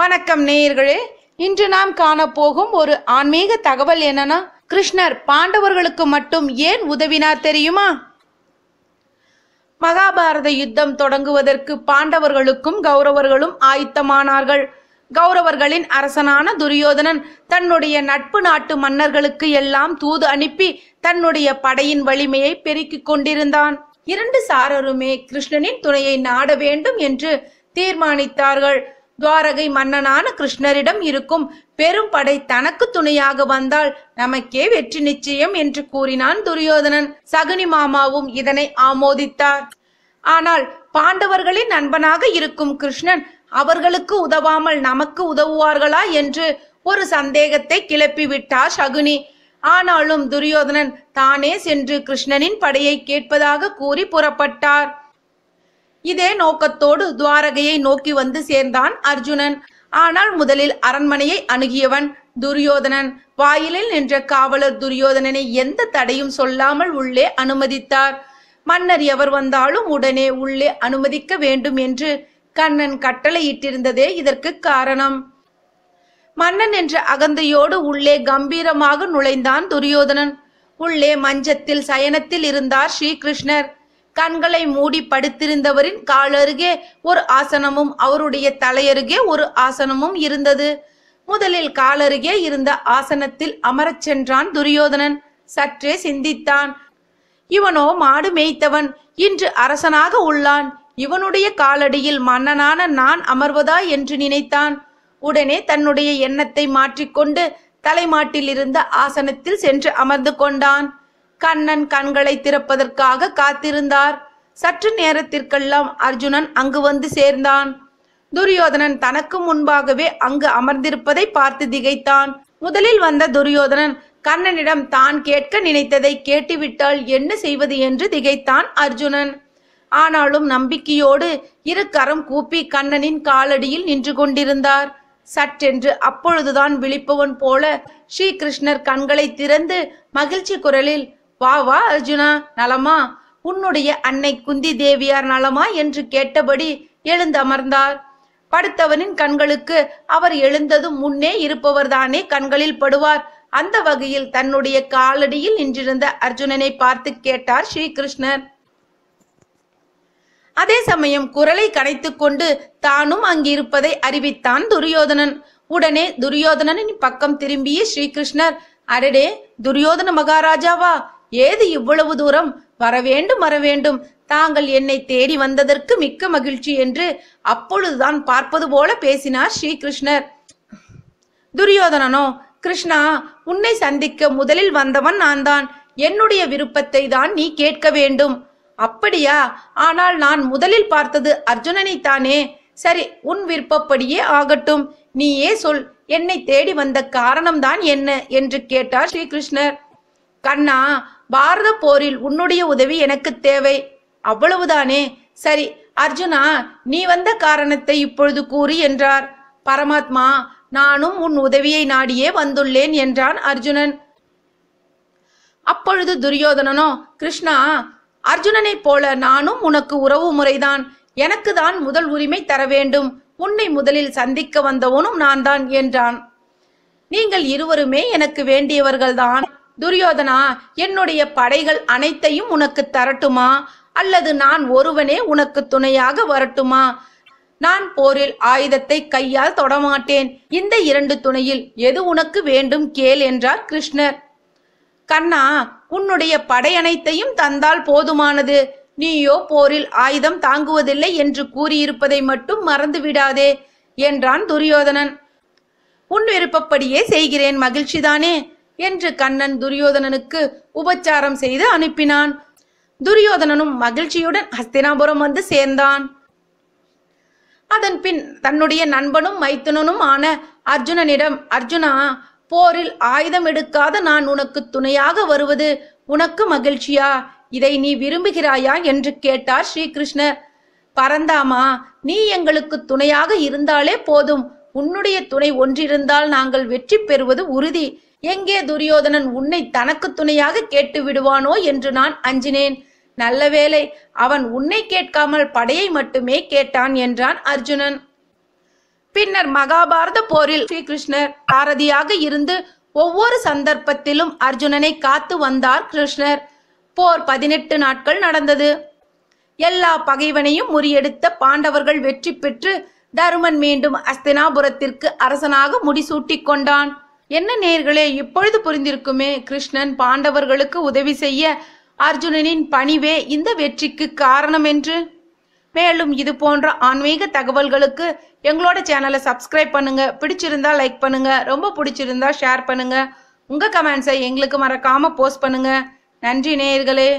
வணக்கம் நேயர்களே இன்று நாம் காணப்போகும் ஒரு ஆன்மீக தகவல் என்னன்னா கிருஷ்ணர் பாண்டவர்களுக்கு மட்டும் ஏன் உதவினார் தெரியுமா மகாபாரத யுத்தம் தொடங்குவதற்கு பாண்டவர்களுக்கும் கௌரவர்களும் ஆயத்தமானார்கள் கௌரவர்களின் அரசனான துரியோதனன் தன்னுடைய நட்பு நாட்டு மன்னர்களுக்கு எல்லாம் தூது அனுப்பி தன்னுடைய படையின் வலிமையை பெருக்கிக் கொண்டிருந்தான் இரண்டு சாரருமே கிருஷ்ணனின் துணையை நாட வேண்டும் என்று தீர்மானித்தார்கள் துவாரகை மன்னனான கிருஷ்ணரிடம் இருக்கும் பெரும் படை தனக்கு துணையாக வந்தால் நமக்கே வெற்றி நிச்சயம் என்று கூறினான் துரியோதனன் சகுனி மாமாவும் இதனை ஆமோதித்தார் ஆனால் பாண்டவர்களின் நண்பனாக இருக்கும் கிருஷ்ணன் அவர்களுக்கு உதவாமல் நமக்கு உதவுவார்களா என்று ஒரு சந்தேகத்தை கிளப்பி விட்டார் சகுனி ஆனாலும் துரியோதனன் தானே சென்று கிருஷ்ணனின் படையை கேட்பதாக கூறி புறப்பட்டார் இதே நோக்கத்தோடு துவாரகையை நோக்கி வந்து சேர்ந்தான் அர்ஜுனன் ஆனால் முதலில் அரண்மனையை அணுகியவன் துரியோதனன் வாயிலில் நின்ற காவலர் துரியோதனனை எந்த தடையும் சொல்லாமல் உள்ளே அனுமதித்தார் மன்னர் எவர் வந்தாலும் உடனே உள்ளே அனுமதிக்க வேண்டும் என்று கண்ணன் கட்டளையிட்டிருந்ததே இதற்கு காரணம் மன்னன் என்ற அகந்தையோடு உள்ளே கம்பீரமாக நுழைந்தான் துரியோதனன் உள்ளே மஞ்சத்தில் சயனத்தில் இருந்தார் ஸ்ரீகிருஷ்ணர் கண்களை மூடி படுத்திருந்தவரின் கால் அருகே ஒரு ஆசனமும் அவருடைய தலையருகே ஒரு ஆசனமும் இருந்தது முதலில் காலருகே இருந்த ஆசனத்தில் அமரச் சென்றான் துரியோதனன் சற்றே சிந்தித்தான் இவனோ மாடு மேய்த்தவன் இன்று அரசனாக உள்ளான் இவனுடைய காலடியில் மன்னனான நான் அமர்வதா என்று நினைத்தான் உடனே தன்னுடைய எண்ணத்தை மாற்றிக்கொண்டு தலைமாட்டில் இருந்த ஆசனத்தில் சென்று அமர்ந்து கொண்டான் கண்ணன் கண்களை திறப்பதற்காக காத்திருந்தார் சற்று நேரத்திற்கெல்லாம் அர்ஜுனன் அங்கு வந்து சேர்ந்தான் துரியோதனன் தனக்கு முன்பாகவே அங்கு அமர்ந்திருப்பதை பார்த்து திகைத்தான் முதலில் வந்த துரியோதனன் கண்ணனிடம் தான் கேட்க நினைத்ததை கேட்டுவிட்டால் என்ன செய்வது என்று திகைத்தான் அர்ஜுனன் ஆனாலும் நம்பிக்கையோடு இரு கரம் கூப்பி கண்ணனின் காலடியில் நின்று கொண்டிருந்தார் சற்றென்று அப்பொழுதுதான் விழிப்பவன் போல ஸ்ரீகிருஷ்ணர் கண்களை திறந்து மகிழ்ச்சி குரலில் வா வா அர்ஜுனா நலமா உன்னுடைய அன்னை குந்தி தேவியார் நலமா என்று கேட்டபடி எழுந்தமர்ந்தார் படுத்தவனின் கண்களுக்கு அவர் எழுந்ததும் முன்னே இருப்பவர் தானே கண்களில் படுவார் அந்த வகையில் தன்னுடைய காலடியில் நின்றிருந்த அர்ஜுனனை பார்த்து கேட்டார் ஸ்ரீகிருஷ்ணர் அதே சமயம் குரலை கனைத்துக் கொண்டு தானும் அங்கிருப்பதை அறிவித்தான் துரியோதனன் உடனே துரியோதனனின் பக்கம் திரும்பிய ஸ்ரீகிருஷ்ணர் அடடே துரியோதன மகாராஜாவா ஏது இவ்வளவு தூரம் வரவேண்டும் வரவேண்டும் தாங்கள் என்னை தேடி வந்ததற்கு மிக்க மகிழ்ச்சி என்று அப்பொழுதுதான் பார்ப்பது போல பேசினார் ஸ்ரீகிருஷ்ணர் துரியோதனனோ கிருஷ்ணா உன்னை சந்திக்க முதலில் வந்தவன் நான் தான் என்னுடைய விருப்பத்தை தான் நீ கேட்க வேண்டும் அப்படியா ஆனால் நான் முதலில் பார்த்தது அர்ஜுனனை தானே சரி உன் விருப்பப்படியே ஆகட்டும் நீயே சொல் என்னை தேடி வந்த காரணம்தான் என்ன என்று கேட்டார் ஸ்ரீகிருஷ்ணர் கண்ணா பாரத போரில் உன்னுடைய உதவி எனக்கு தேவை அவ்வளவுதானே சரி அர்ஜுனா நீ வந்த காரணத்தை இப்பொழுது கூறு என்றார் பரமாத்மா நானும் உன் உதவியை நாடியே வந்துள்ளேன் என்றான் அர்ஜுனன் அப்பொழுது துரியோதனனோ கிருஷ்ணா அர்ஜுனனைப் போல நானும் உனக்கு உறவு முறைதான் எனக்கு தான் முதல் உரிமை தர வேண்டும் உன்னை முதலில் சந்திக்க வந்தவனும் நான் தான் என்றான் நீங்கள் இருவருமே எனக்கு வேண்டியவர்கள்தான் துரியோதனா என்னுடைய படைகள் அனைத்தையும் உனக்கு தரட்டுமா அல்லது நான் ஒருவனே உனக்கு துணையாக வரட்டுமா நான் போரில் ஆயுதத்தை கையால் தொடமாட்டேன் இந்த இரண்டு துணையில் எது உனக்கு வேண்டும் கேள் என்றார் கிருஷ்ணர் கண்ணா உன்னுடைய படை அனைத்தையும் தந்தால் போதுமானது நீயோ போரில் ஆயுதம் தாங்குவதில்லை என்று கூறியிருப்பதை மட்டும் மறந்து விடாதே என்றான் துரியோதனன் உன் விருப்பப்படியே செய்கிறேன் மகிழ்ச்சிதானே என்று கண்ணன் துரியோதனனுக்கு உபச்சாரம் செய்து அனுப்பினான் துரியோதனனும் மகிழ்ச்சியுடன் ஹஸ்தினாபுரம் வந்து சேர்ந்தான் அதன் பின் தன்னுடைய நண்பனும் மைத்துனனும் ஆன அர்ஜுனனிடம் அர்ஜுனா போரில் ஆயுதம் எடுக்காத நான் உனக்கு துணையாக வருவது உனக்கு மகிழ்ச்சியா இதை நீ விரும்புகிறாயா என்று கேட்டார் ஸ்ரீகிருஷ்ணர் பரந்தாமா நீ எங்களுக்கு துணையாக இருந்தாலே போதும் உன்னுடைய துணை ஒன்றிருந்தால் நாங்கள் வெற்றி பெறுவது உறுதி எங்கே துரியோதனன் உன்னை தனக்கு துணையாக கேட்டு விடுவானோ என்று நான் அஞ்சினேன் நல்ல வேலை அவன் உன்னை கேட்காமல் படையை மட்டுமே கேட்டான் என்றான் அர்ஜுனன் பின்னர் மகாபாரத போரில் ஸ்ரீகிருஷ்ணர் பாரதியாக இருந்து ஒவ்வொரு சந்தர்ப்பத்திலும் அர்ஜுனனை காத்து வந்தார் கிருஷ்ணர் போர் பதினெட்டு நாட்கள் நடந்தது எல்லா பகைவனையும் முறியெடுத்த பாண்டவர்கள் வெற்றி பெற்று தருமன் மீண்டும் அஸ்தினாபுரத்திற்கு அரசனாக முடிசூட்டிக் கொண்டான் என்ன நேர்களே இப்பொழுது புரிந்திருக்குமே கிருஷ்ணன் பாண்டவர்களுக்கு உதவி செய்ய அர்ஜுனனின் பணிவே இந்த வெற்றிக்கு காரணம் என்று மேலும் இது போன்ற ஆன்மீக தகவல்களுக்கு எங்களோட சேனலை சப்ஸ்கிரைப் பண்ணுங்க பிடிச்சிருந்தா லைக் பண்ணுங்க ரொம்ப பிடிச்சிருந்தா ஷேர் பண்ணுங்க உங்க கமெண்ட்ஸை எங்களுக்கு மறக்காம போஸ்ட் பண்ணுங்க நன்றி நேயர்களே